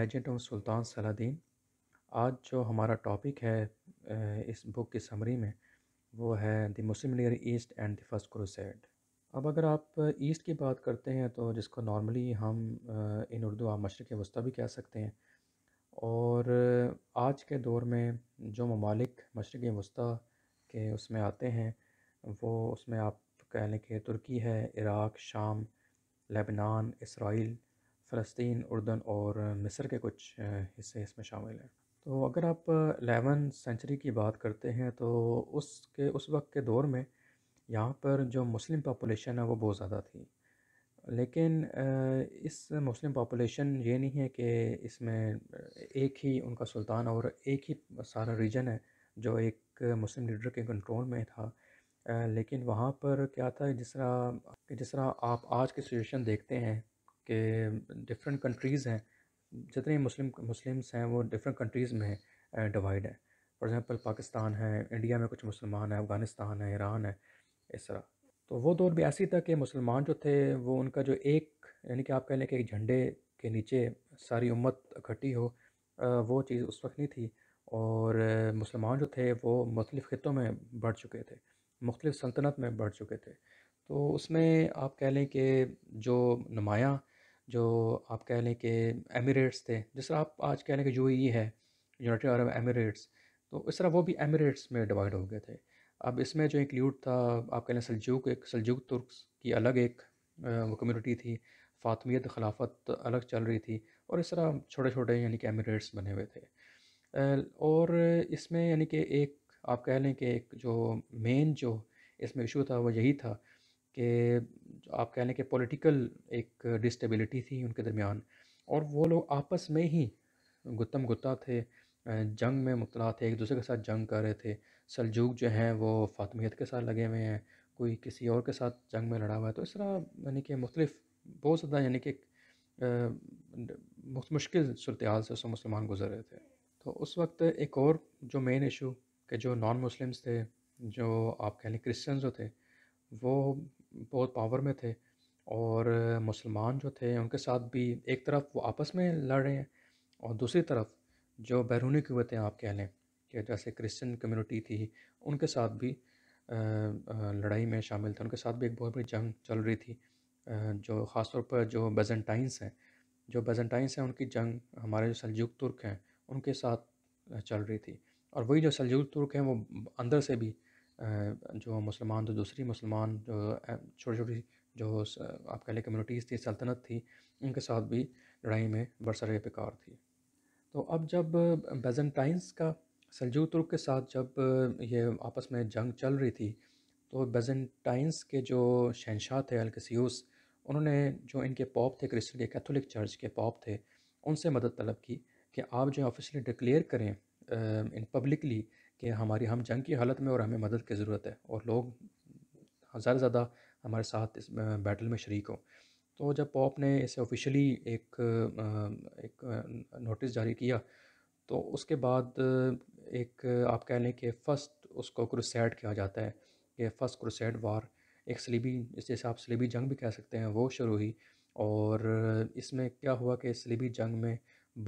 legend of sultan Saladin आज जो हमारा टॉपिक है इस बुक की समरी में वो है द मुस्लिम लीगर east and the first crusade अब अगर आप ईस्ट की बात करते हैं तो जिसको नॉर्मली हम इन उर्दू आप मशरक़ वस्ती भी कह सकते हैं और आज के दौर में जो ममालिक मशरक़ वस्ती के उसमें आते हैं वो उसमें आप कह लें कि तुर्की है इराक़ शाम लेबनान इसराइल फ़लस्तीन उर्दन और मिस्र के कुछ हिस्से इसमें शामिल हैं तो अगर आप एलेवन सेंचुरी की बात करते हैं तो उसके उस वक्त के दौर में यहाँ पर जो मुस्लिम पापोलेशन है वो बहुत ज़्यादा थी लेकिन इस मुस्लिम पापोलेशन ये नहीं है कि इसमें एक ही उनका सुल्तान और एक ही सारा रीजन है जो एक मुस्लिम लीडर के कंट्रोल में था लेकिन वहाँ पर क्या था जिस तरह जिस तरह आप आज की सिचुएशन देखते हैं कि डिफरेंट कंट्रीज़ हैं जितने मुस्लिम मुस्लिम्स हैं वो डिफरेंट कंट्रीज़ में डिवाइड है फॉर एग्ज़ाम्पल पाकिस्तान है इंडिया में कुछ मुसलमान हैं अफ़गानिस्तान है ईरान है इस तरह तो वो दौर भी ऐसी था कि मुसलमान जो थे वो उनका जो एक यानी कि आप कह लें कि एक झंडे के नीचे सारी उम्मत इकट्ठी हो वो चीज़ उस वक्त नहीं थी और मुसलमान जो थे वो मुख्तलिफ़ ख़ों में बढ़ चुके थे मुख्तलिफ़ सल्तनत में बढ़ चुके थे तो उसमें आप कह लें कि जो नुमायाँ जो आप कह लें कि एमिरेट्स थे जिस तरह आप आज कह लें कि यूएई है यूनाइटेड अरब एमिरेट्स तो इस तरह वो भी एमिरेट्स में डिवाइड हो गए थे अब इसमें जो इंक्लूड था आप कह लें सलजुक एक सलजुक तुर्क की अलग एक वो कम्यूनिटी थी फातमियत खिलाफत अलग चल रही थी और इस तरह छोटे छोटे यानी कि एमिरेट्स बने हुए थे और इसमें यानी कि एक आप कह लें कि एक जो मेन जो इसमें इशू था वो यही था कि आप कह लें कि पॉलिटिकल एक डिस्टेबिलिटी थी उनके दरमियान और वो लोग आपस में ही गुतम गुत्ता थे जंग में मुबतला थे एक दूसरे के साथ जंग कर रहे थे सलजूक जो हैं वो फातमियत के साथ लगे हुए हैं कोई किसी और के साथ जंग में लड़ा हुआ है तो इस तरह यानी कि मुख्तलिफ बहुत ज़्यादा यानी कि मुश्किल सूरत हाल से उस मुसलमान गुजर रहे थे तो उस वक्त एक और जो मेन इशू के जो नॉन मुस्लिम्स थे जो आप कह लें क्रिश्चन जो थे वो बहुत पावर में थे और मुसलमान जो थे उनके साथ भी एक तरफ वो आपस में लड़ रहे हैं और दूसरी तरफ जो बैरूनी क़वतें आप कह लें कि जैसे क्रिश्चियन कम्युनिटी थी उनके साथ भी लड़ाई में शामिल थे उनके साथ भी एक बहुत बड़ी जंग चल रही थी जो ख़ास तौर पर जो बेजेंटाइंस हैं जो बेजेंटाइंस हैं उनकी जंग हमारे जो सलजुग तुर्क हैं उनके साथ चल रही थी और वही जो सलजुग तुर्क हैं वो अंदर से भी जो मुसलमान तो दूसरी मुसलमान जो छोटी छोटी जो आप कह लें कम्यूनिटीज़ थी सल्तनत थी उनके साथ भी लड़ाई में बरसर बेकार थी तो अब जब बेजनटाइंस का सलजू तुर्क के साथ जब ये आपस में जंग चल रही थी तो बेजनटाइंस के जो शहनशाह थे अलकसीूस उन्होंने जो इनके पॉप थे क्रिस्टल के कैथोलिक चर्च के पॉप थे उनसे मदद तलब की कि आप जो ऑफिशली डिक्लेयर करें इन पब्लिकली कि हमारी हम जंग की हालत में और हमें मदद की ज़रूरत है और लोग ज़्यादा से ज़्यादा हमारे साथ इस बैटल में शरीक हों तो जब पॉप ने इसे ऑफिशियली एक एक नोटिस जारी किया तो उसके बाद एक आप कह लें कि फ़र्स्ट उसको क्रुसैड किया जाता है कि फ़र्स्ट क्रुसैड वार एक सलीबी जैसे आप सलीबी जंग भी कह सकते हैं वो शुरू हुई और इसमें क्या हुआ कि सलीबी जंग में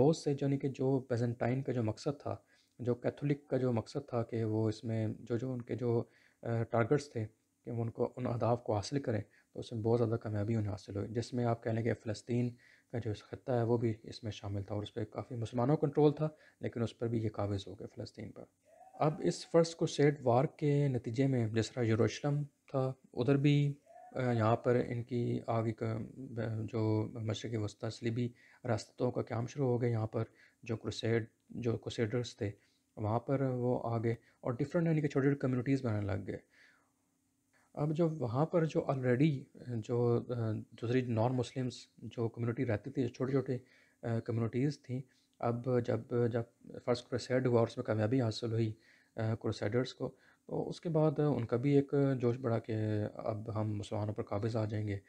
बहुत से यानी कि जो पेजेंटाइन का जो मकसद था जो कैथोलिक का जो मकसद था कि वो इसमें जो जो उनके जो टारगेट्स थे कि वो उनको उन अहदाफ को हासिल करें तो उसमें बहुत ज़्यादा कामयाबी उन्हें हासिल हुई जिसमें आप कह लें कि फ़लस्तीन का जो खत्ता है वो भी इसमें शामिल था और उस पर काफ़ी मुसलमानों का कंट्रोल था लेकिन उस पर भी ये काबिज़ हो गए फ़लस्तीन पर अब इस फ़र्स्ट सेट वार के नतीजे में जिस तरह यरूशलम था उधर भी यहाँ पर इनकी आगे का जो मशरक़ वस्ती सलीबी रास्तों का क्याम शुरू हो गया यहाँ पर जो क्रूसेड जो क्रूसेडर्स थे वहाँ पर वो आ गए और डिफरेंट यानी कि छोटे छोटे कम्युनिटीज़ बनाने लग गए अब जब वहाँ पर जो ऑलरेडी जो दूसरी नॉन मुस्लिम्स जो कम्युनिटी रहती थी छोटे छोटे कम्युनिटीज़ थी अब जब जब फर्स्ट क्रोसाइड हुआ और उसमें कामयाबी हासिल हुई क्रोसाइडर्स को तो उसके बाद उनका भी एक जोश बढ़ा कि अब हम मुसलमानों पर काबिज़ आ जाएंगे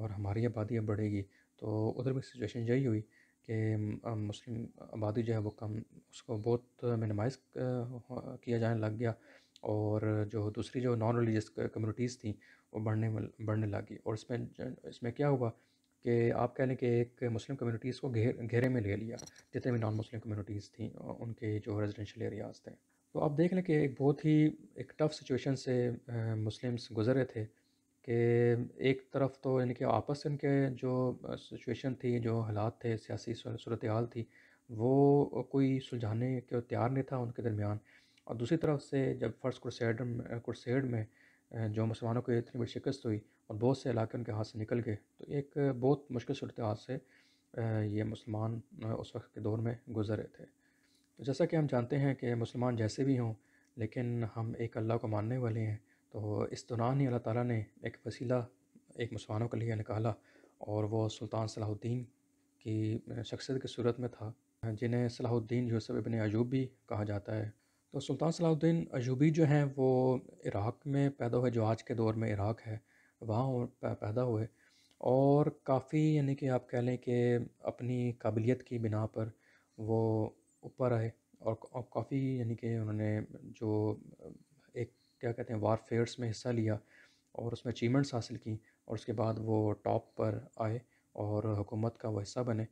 और हमारी आबादी अब बढ़ेगी तो उधर भी सिचुएशन यही हुई कि मुस्लिम आबादी जो है वो कम उसको बहुत मिनिमाइज़ किया जाने लग गया और जो दूसरी जो नॉन रिलीजियस कम्युनिटीज़ थी वो बढ़ने बढ़ने लगी और इसमें इसमें क्या हुआ कि आप कह लें कि एक मुस्लिम कम्युनिटीज़ को घेर घेरे में ले लिया जितने भी नॉन मुस्लिम कम्युनिटीज़ थी उनके जो रेजिडेंशल एरियाज़ थे तो आप देख लें कि एक बहुत ही एक टफ़ सिचुएशन से मुस्लिम्स गुजरे थे कि एक तरफ तो यानी कि आपस इनके जो सिचुएशन थी जो हालात थे सियासी सूरत हाल थी वो कोई सुलझाने के तैयार नहीं था उनके दरमियान और दूसरी तरफ से जब फ़र्स्ट कुरसेड कुरसेड में जो मुसलमानों को इतनी बड़ी शिकस्त हुई और बहुत से इलाके उनके हाथ से निकल गए तो एक बहुत मुश्किल सूरत हाल से ये मुसलमान उस वक्त के दौर में गुजर रहे थे तो जैसा कि हम जानते हैं कि मुसलमान जैसे भी हों लेकिन हम एक अल्लाह को मानने वाले हैं तो इस दौरान ही अल्लाह ताला ने एक वसीला एक मुसलमानों के लिए निकाला और वो सुल्तान सलाहुद्दीन की शख्सियत की सूरत में था जिन्हें सलाहुद्दीन यूसुफ इबन अयूब भी कहा जाता है तो सुल्तान सलाहुद्दीन अजूबी जो हैं वो इराक़ में पैदा हुए जो आज के दौर में इराक़ है वहाँ पैदा हुए और काफ़ी यानी कि आप कह लें कि अपनी काबिलियत की बिना पर वो ऊपर आए और काफ़ी यानी कि उन्होंने जो क्या कहते हैं वारफेयर्स में हिस्सा लिया और उसमें अचीवमेंट्स हासिल की और उसके बाद वो टॉप पर आए और हुकूमत का वो हिस्सा बने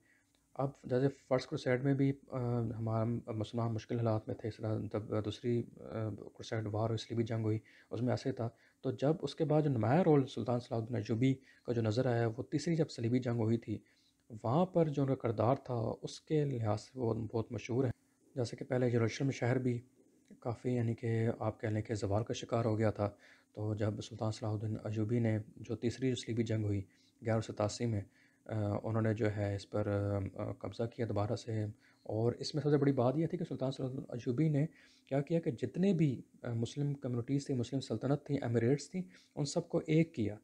अब जैसे फ़र्स्ट क्रुसैड में भी हमारा मुसलमान मुश्किल हालात में थे इस तरह दूसरी क्रुसैड वार इसलिए भी जंग हुई उसमें ऐसे था तो जब उसके बाद जो नुमाया रोल सुल्तान सलाउद्दीन अजूबी का जो नज़र आया वो तीसरी जब सलीबी जंग हुई थी वहाँ पर जो उनका करदार था उसके लिहाज से वो बहुत मशहूर है जैसे कि पहले यरूशलम शहर भी काफ़ी यानी कि आप कह लें कि जवाल का शिकार हो गया था तो जब सुल्तान सलाहुद्दीन अजूबी ने जो तीसरी जसलीबी जंग हुई ग्यारह सतासी में उन्होंने जो है इस पर कब्ज़ा किया दोबारा से और इसमें सबसे बड़ी बात यह थी कि सुल्तान सलाहुद्दीन अजूबी ने क्या किया कि जितने भी मुस्लिम कम्युनिटीज़ थी मुस्लिम सल्तनत थी अमीरेट्स थी उन सबको एक किया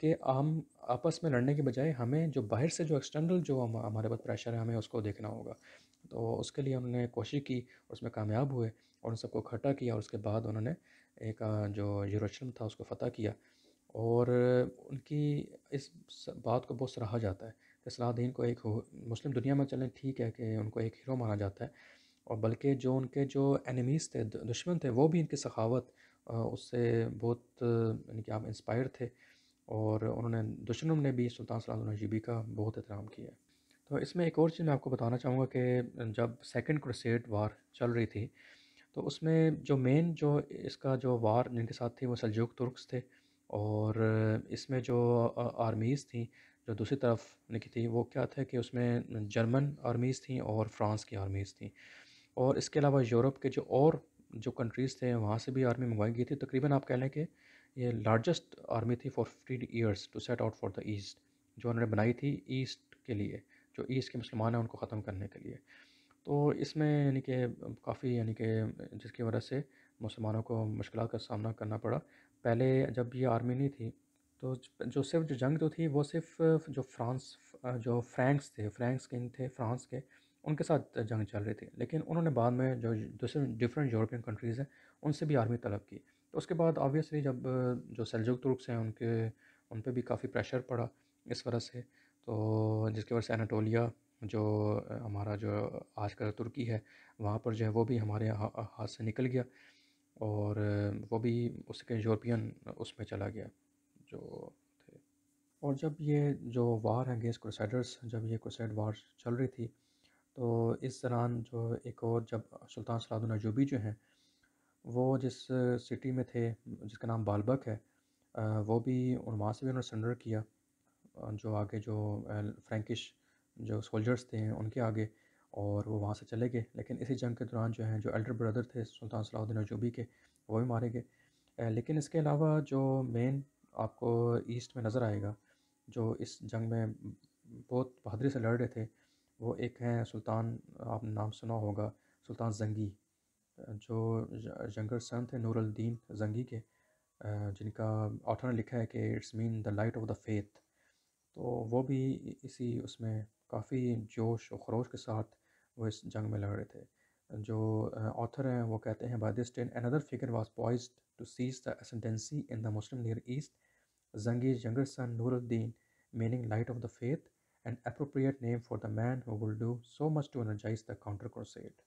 कि हम आपस में लड़ने के बजाय हमें जो बाहर से जो एक्सटर्नल जो हम हमारे पास प्रेशर है हमें उसको देखना होगा तो उसके लिए उन्होंने कोशिश की और उसमें कामयाब हुए और उन सबको इकट्ठा किया और उसके बाद उन्होंने एक जो यूरोशम था उसको फतह किया और उनकी इस बात को बहुत सराहा जाता है कि सलाहद्दीन को एक मुस्लिम दुनिया में चलें ठीक है कि उनको एक हीरो माना जाता है और बल्कि जो उनके जो एनिमीज़ थे दुश्मन थे वो भी इनकी सखावत उससे बहुत यानी कि आप इंस्पायर थे और उन्होंने दुश्मनों ने भी सुल्तान सलाह नजीबी का बहुत एहतराम किया तो इसमें एक और चीज़ मैं आपको बताना चाहूँगा कि जब सेकेंड क्रोसेट वार चल रही थी तो उसमें जो मेन जो इसका जो वार जिनके साथ थी वो सलजूक तुर्क थे और इसमें जो आर्मीज़ थी जो दूसरी तरफ निकी थी वो क्या था कि उसमें जर्मन आर्मीज़ थी और फ्रांस की आर्मीज़ थी और इसके अलावा यूरोप के जो और जो कंट्रीज़ थे वहाँ से भी आर्मी मंगवाई गई थी तकरीबन आप कह लें कि ये लार्जेस्ट आर्मी थी for free years to set out for the east जो उन्होंने बनाई थी ईस्ट के लिए जो ईस्ट के मुसलमान हैं उनको ख़त्म करने के लिए तो इसमें यानी कि काफ़ी यानी कि जिसकी वजह से मुसलमानों को मुश्किल का सामना करना पड़ा पहले जब ये आर्मी नहीं थी तो जो सिर्फ जो जंग जो थी वो सिर्फ जो फ्रांस जो फ्रैंक्स थे फ्रैंक्स किंग थे फ्रांस के उनके साथ जंग चल रही थी लेकिन उन्होंने बाद में जो दूसरे डिफरेंट यूरोपियन कंट्रीज़ हैं उनसे भी आर्मी तलब की उसके बाद ऑब्वियसली जब जो सेलजुक तुर्क्स हैं उनके उन पर भी काफ़ी प्रेशर पड़ा इस वजह से तो जिसकी वजह से अनाटोलिया जो हमारा जो आज का तुर्की है वहाँ पर जो है वो भी हमारे हाथ से निकल गया और वो भी उसके यूरोपियन उसमें चला गया जो थे और जब ये जो वार है गेस क्रोसाइडर्स जब ये क्रोसाइड वार चल रही थी तो इस दौरान जो एक और जब सुल्तान सलादुल अजूबी जो हैं वो जिस सिटी में थे जिसका नाम बालबक है वो भी वहाँ से भी उन्होंने सरेंडर किया जो आगे जो फ्रेंकिश जो सोल्जर्स थे उनके आगे और वो वहाँ से चले गए लेकिन इसी जंग के दौरान जो है जो एल्डर ब्रदर थे सुल्तान सलाउद्दीन अजूबी के वो भी मारे गए लेकिन इसके अलावा जो मेन आपको ईस्ट में नज़र आएगा जो इस जंग में बहुत बहादुरी से लड़ रहे थे वो एक हैं सुल्तान आपने नाम सुना होगा सुल्तान जंगी जो यंगर सन थे नूरुद्दीन जंगी के जिनका ऑथर ने लिखा है कि it's mean the light of the faith तो वो भी इसी उसमें काफ़ी जोश और खरोश के साथ वो इस जंग में लड़ रहे थे जो ऑथर हैं वो कहते हैं by this then another figure was poised to seize the ascendancy in the Muslim Near East Zengi younger son Nuruddin meaning light of the faith and appropriate name for the man who will do so much to energise the counter क्रोसेड